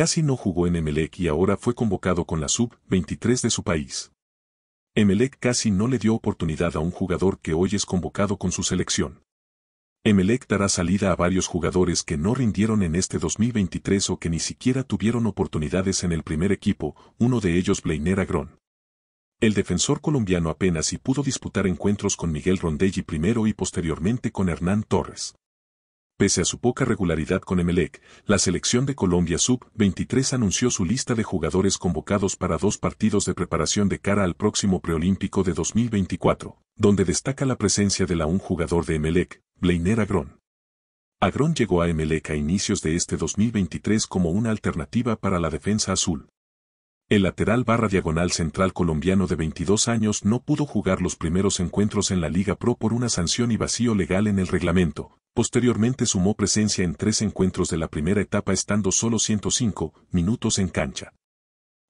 casi no jugó en Emelec y ahora fue convocado con la sub-23 de su país. Emelec casi no le dio oportunidad a un jugador que hoy es convocado con su selección. Emelec dará salida a varios jugadores que no rindieron en este 2023 o que ni siquiera tuvieron oportunidades en el primer equipo, uno de ellos Blainer Agrón. El defensor colombiano apenas y pudo disputar encuentros con Miguel Rondelli primero y posteriormente con Hernán Torres. Pese a su poca regularidad con Emelec, la selección de Colombia Sub-23 anunció su lista de jugadores convocados para dos partidos de preparación de cara al próximo preolímpico de 2024, donde destaca la presencia de la un jugador de Emelec, Blainer Agrón. Agrón llegó a Emelec a inicios de este 2023 como una alternativa para la defensa azul. El lateral barra diagonal central colombiano de 22 años no pudo jugar los primeros encuentros en la Liga Pro por una sanción y vacío legal en el reglamento, Posteriormente sumó presencia en tres encuentros de la primera etapa estando solo 105 minutos en cancha.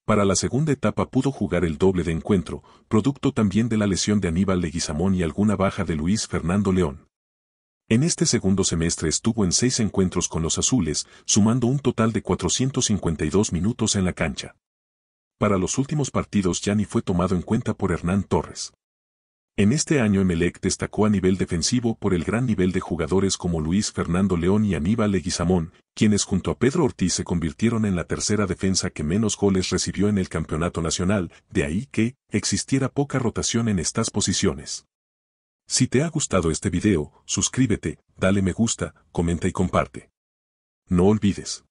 Para la segunda etapa pudo jugar el doble de encuentro, producto también de la lesión de Aníbal Leguizamón y alguna baja de Luis Fernando León. En este segundo semestre estuvo en seis encuentros con los azules, sumando un total de 452 minutos en la cancha. Para los últimos partidos ni fue tomado en cuenta por Hernán Torres. En este año Emelec destacó a nivel defensivo por el gran nivel de jugadores como Luis Fernando León y Aníbal Leguizamón, quienes junto a Pedro Ortiz se convirtieron en la tercera defensa que menos goles recibió en el campeonato nacional, de ahí que existiera poca rotación en estas posiciones. Si te ha gustado este video, suscríbete, dale me gusta, comenta y comparte. No olvides.